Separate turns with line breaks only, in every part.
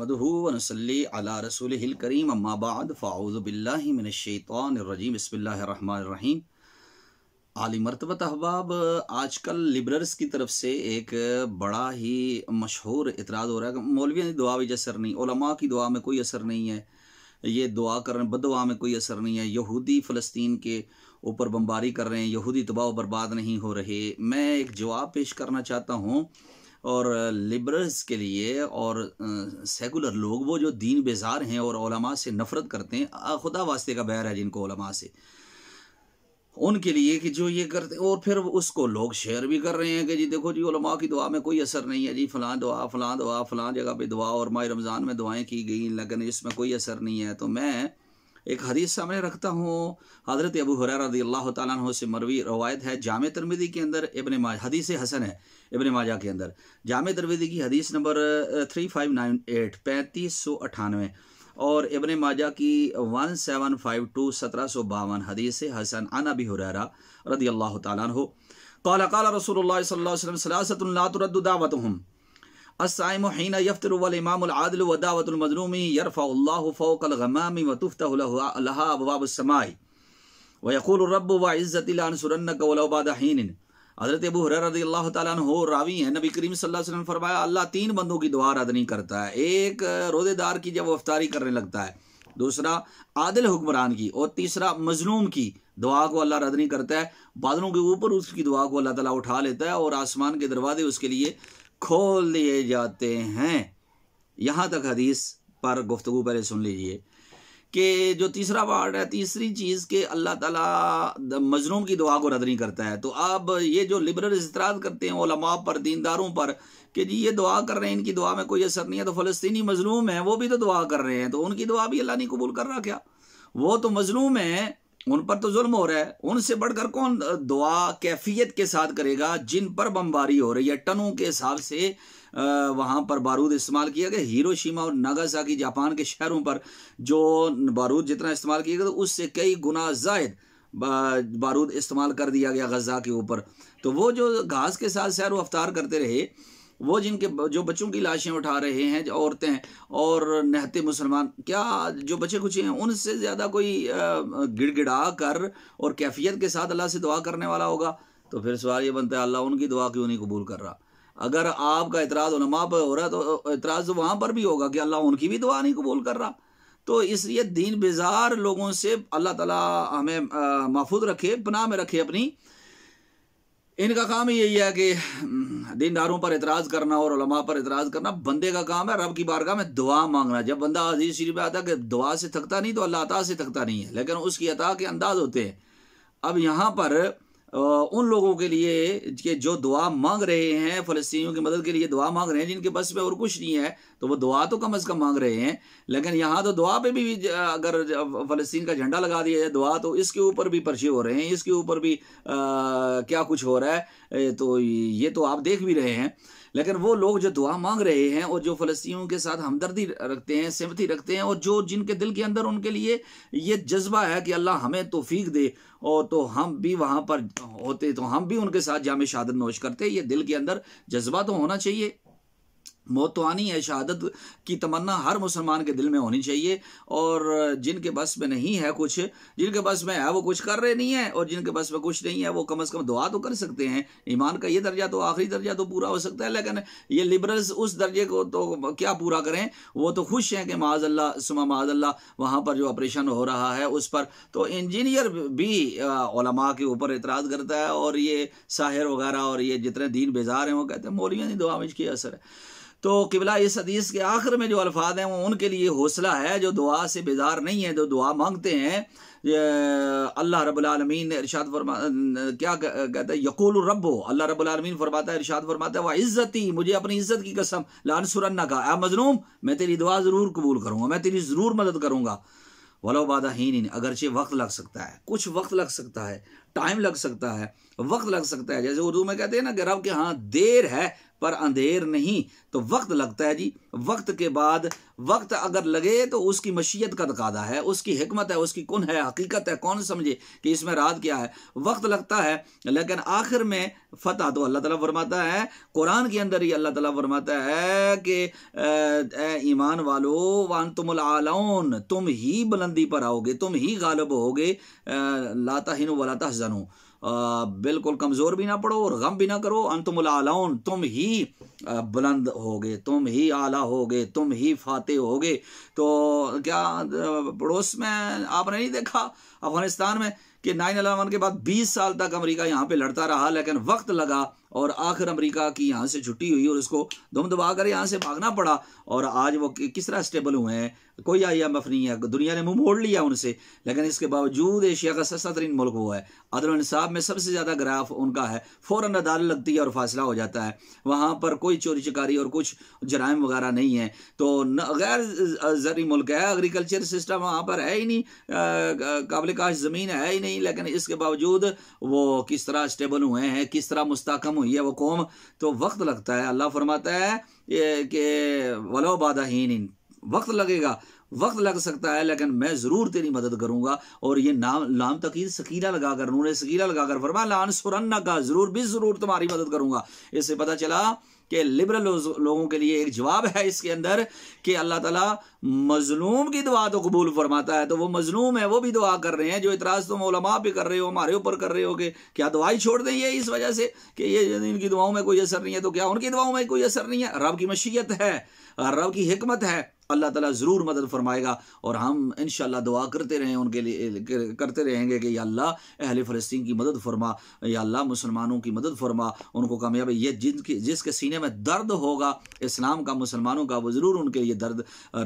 من علیہ رسول الکریم اللہ الرحمن الرحیم عالی مرتبہ احباب آج کل لبررز کی طرف سے ایک بڑا ہی مشہور اعتراض ہو رہا ہے مولوی دعا بھی اثر نہیں علماء کی دعا میں کوئی اثر نہیں ہے یہ دعا کر رہے بد دعا میں کوئی اثر نہیں ہے یہودی فلسطین کے اوپر بمباری کر رہے ہیں یہودی تباہ و برباد نہیں ہو رہے میں ایک جواب پیش کرنا چاہتا ہوں اور لبرلز کے لیے اور سیکولر لوگ وہ جو دین بیزار ہیں اور علماء سے نفرت کرتے ہیں خدا واسطے کا بیر ہے جن کو علماء سے ان کے لیے کہ جو یہ کرتے اور پھر اس کو لوگ شیئر بھی کر رہے ہیں کہ جی دیکھو جی علماء کی دعا میں کوئی اثر نہیں ہے جی فلاں دعا فلاں دعا فلاں جگہ پہ دعا اور ماہ رمضان میں دعائیں کی گئیں لیکن اس میں کوئی اثر نہیں ہے تو میں ایک حدیث سامنے رکھتا ہوں حضرت ابو حریر رضی اللہ تعالیٰ عنہ سے مروی روایت ہے جامع ترمیدی کے اندر ابن حدیث حسن ہے ابن ماجہ کے اندر جامع ترمیدی کی حدیث نمبر 3598 3598 اور ابن ماجہ کی 1752 1752 حدیث حسن عن ابی حریرہ رضی اللہ تعالیٰ عنہ قال قال رسول اللہ صلی اللہ علیہ وسلم لا ترد دعوتهم السائم حین یفتر والامام العادل وداوت المظلوم یرفع اللہ فوق الغمام وتفتح له لها ابواب السماء ويقول الرب وعزت الى ان سرنك ولو بعد حين حضرت ابو ہریرہ رضی اللہ تعالیٰ عنہ راوی ہیں نبی کریم صلی اللہ علیہ وسلم فرمایا اللہ تین بندوں کی دعا رد نہیں کرتا ہے ایک روزے دار کی جب وہ افطاری کرنے لگتا ہے دوسرا عادل حکمران کی اور تیسرا مظلوم کی دعا کو اللہ رد نہیں کرتا ہے بادلوں کے اوپر اس کی دعا کو اللہ تعالیٰ اٹھا لیتا ہے اور آسمان کے دروازے اس کے لیے کھول لیے جاتے ہیں یہاں تک حدیث پر گفتگو پہلے سن لیجئے کہ جو تیسرا وارڈ ہے تیسری چیز کہ اللہ تعالیٰ مظلوم کی دعا کو رد نہیں کرتا ہے تو اب یہ جو لبرل اضطراد کرتے ہیں علماء پر دینداروں پر کہ جی یہ دعا کر رہے ہیں ان کی دعا میں کوئی اثر نہیں ہے تو فلسطینی مظلوم ہیں وہ بھی تو دعا کر رہے ہیں تو ان کی دعا بھی اللہ نہیں قبول کر رہا کیا وہ تو مظلوم ہیں ان پر تو ظلم ہو رہا ہے ان سے بڑھ کر کون دعا کیفیت کے ساتھ کرے گا جن پر بمباری ہو رہی ہے ٹنوں کے حساب سے وہاں پر بارود استعمال کیا گیا ہیرو شیما اور ناگاسا کی جاپان کے شہروں پر جو بارود جتنا استعمال کیا گیا تو اس سے کئی گنا زائد بارود استعمال کر دیا گیا غزہ کے اوپر تو وہ جو گھاس کے ساتھ سیر و افطار کرتے رہے وہ جن کے جو بچوں کی لاشیں اٹھا رہے ہیں جو عورتیں اور نہتے مسلمان کیا جو بچے کچھ ہیں ان سے زیادہ کوئی گڑ گڑا کر اور کیفیت کے ساتھ اللہ سے دعا کرنے والا ہوگا تو پھر سوال یہ بنتا ہے اللہ ان کی دعا کیوں نہیں قبول کر رہا اگر آپ کا اعتراض علماء پر ہو رہا ہے تو اعتراض وہاں پر بھی ہوگا کہ اللہ ان کی بھی دعا نہیں قبول کر رہا تو اس لیے دین بزار لوگوں سے اللہ تعالیٰ ہمیں محفوظ رکھے پناہ میں رکھے اپنی ان کا کام یہی ہے کہ دینداروں پر اعتراض کرنا اور علماء پر اعتراض کرنا بندے کا کام ہے رب کی بارگاہ میں دعا مانگنا جب بندہ عزیز شریف آتا ہے کہ دعا سے تھکتا نہیں تو اللہ عطا سے تھکتا نہیں ہے لیکن اس کی عطا کے انداز ہوتے ہیں اب یہاں پر ان لوگوں کے لیے کہ جو دعا مانگ رہے ہیں فلسطینیوں کی مدد کے لیے دعا مانگ رہے ہیں جن کے بس پہ اور کچھ نہیں ہے تو وہ دعا تو کم از کم مانگ رہے ہیں لیکن یہاں تو دعا پہ بھی اگر فلسطین کا جھنڈا لگا دیا جائے دعا تو اس کے اوپر بھی پرچے ہو رہے ہیں اس کے اوپر بھی کیا کچھ ہو رہا ہے تو یہ تو آپ دیکھ بھی رہے ہیں لیکن وہ لوگ جو دعا مانگ رہے ہیں اور جو فلسطینیوں کے ساتھ ہمدردی رکھتے ہیں سمتی رکھتے ہیں اور جو جن کے دل کے اندر ان کے لیے یہ جذبہ ہے کہ اللہ ہمیں توفیق دے اور تو ہم بھی وہاں پر ہوتے تو ہم بھی ان کے ساتھ جامع شادت نوش کرتے یہ دل کے اندر جذبہ تو ہونا چاہیے آنی ہے شہادت کی تمنا ہر مسلمان کے دل میں ہونی چاہیے اور جن کے بس میں نہیں ہے کچھ جن کے بس میں ہے وہ کچھ کر رہے نہیں ہیں اور جن کے بس میں کچھ نہیں ہے وہ کم از کم دعا تو کر سکتے ہیں ایمان کا یہ درجہ تو آخری درجہ تو پورا ہو سکتا ہے لیکن یہ لبرلز اس درجے کو تو کیا پورا کریں وہ تو خوش ہیں کہ معاذ اللہ سما معاذ اللہ وہاں پر جو آپریشن ہو رہا ہے اس پر تو انجینئر بھی علماء کے اوپر اعتراض کرتا ہے اور یہ ساحر وغیرہ اور یہ جتنے دین بیزار ہیں وہ کہتے ہیں مولیاں دعا میں کی اثر ہے تو قبلہ اس حدیث کے آخر میں جو الفاظ ہیں وہ ان کے لیے حوصلہ ہے جو دعا سے بیدار نہیں ہے جو دعا مانگتے ہیں اللہ رب العالمین ارشاد فرما کیا کہتا ہے یقول الرب اللہ رب العالمین فرماتا ہے ارشاد فرماتا ہے وہ عزتی مجھے اپنی عزت کی قسم لان سرن کا اے مظلوم میں تیری دعا ضرور قبول کروں گا میں تیری ضرور مدد کروں گا ولا ہی نہیں اگرچہ وقت لگ سکتا ہے کچھ وقت لگ سکتا ہے ٹائم لگ سکتا ہے وقت لگ سکتا ہے جیسے اردو میں کہتے ہیں نا کہ رب کے ہاں دیر ہے پر اندھیر نہیں تو وقت لگتا ہے جی وقت کے بعد وقت اگر لگے تو اس کی مشیت کا تقاضا ہے اس کی حکمت ہے اس کی کن ہے حقیقت ہے کون سمجھے کہ اس میں رات کیا ہے وقت لگتا ہے لیکن آخر میں فتح تو اللہ تعالیٰ فرماتا ہے قرآن کے اندر ہی اللہ تعالیٰ فرماتا ہے کہ اے ایمان والو تم العالون تم ہی بلندی پر آؤ گے تم ہی غالب ہوگے ہن و تحظن بالکل کمزور بھی نہ پڑو اور غم بھی نہ کرو انتم العلون تم ہی بلند ہوگے تم ہی اعلیٰ ہوگے تم ہی فاتح ہوگے تو کیا پڑوس میں آپ نے نہیں دیکھا افغانستان میں کہ نائن الیون کے بعد بیس سال تک امریکہ یہاں پہ لڑتا رہا لیکن وقت لگا اور آخر امریکہ کی یہاں سے چھٹی ہوئی اور اس کو دم دبا کر یہاں سے بھاگنا پڑا اور آج وہ کس طرح اسٹیبل ہوئے ہیں کوئی آئی ایم ایف نہیں ہے دنیا نے منہ موڑ لیا ان سے لیکن اس کے باوجود ایشیا کا سستا ترین ملک ہوا ہے عدل انصاف میں سب سے زیادہ گراف ان کا ہے فوراً عدالت لگتی ہے اور فاصلہ ہو جاتا ہے وہاں پر کوئی چوری چکاری اور کچھ جرائم وغیرہ نہیں ہیں تو غیر زرعی ملک ہے ایگریکلچر سسٹم وہاں پر ہے ہی نہیں قابل زمین ہے ہی نہیں لیکن اس کے باوجود وہ کس طرح اسٹیبل ہوئے ہیں کس طرح مستحکم ہوئی ہے وہ قوم تو وقت لگتا ہے اللہ فرماتا ہے کہ ولو ہین وقت لگے گا وقت لگ سکتا ہے لیکن میں ضرور تیری مدد کروں گا اور یہ نام لام تقیر سکیلا لگا کر نور سکیلا لگا کر فرما لان سرنا کا ضرور بھی ضرور تمہاری مدد کروں گا اس سے پتہ چلا کہ لبرل لوگوں کے لیے ایک جواب ہے اس کے اندر کہ اللہ تعالیٰ مظلوم کی دعا تو قبول فرماتا ہے تو وہ مظلوم ہے وہ بھی دعا کر رہے ہیں جو اعتراض تم علماء پہ کر رہے ہو ہمارے اوپر کر رہے ہو کہ کیا دعائی چھوڑ دیں یہ اس وجہ سے کہ یہ یعنی ان کی دعاؤں میں کوئی اثر نہیں ہے تو کیا ان کی دعاؤں میں کوئی اثر نہیں ہے رب کی مشیت ہے رب کی حکمت ہے اللہ تعالیٰ ضرور مدد فرمائے گا اور ہم انشاءاللہ دعا کرتے رہیں ان کے لیے کرتے رہیں گے کہ یا اللہ اہل فلسطین کی مدد فرما یا اللہ مسلمانوں کی مدد فرما ان کو کامیاب ہے یہ جن کی جس کے سینے میں درد ہوگا اسلام کا مسلمانوں کا وہ ضرور ان کے لیے درد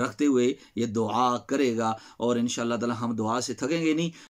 رکھتے ہوئے یہ دعا کرے گا اور انشاءاللہ شاء تعالیٰ ہم دعا سے تھکیں گے نہیں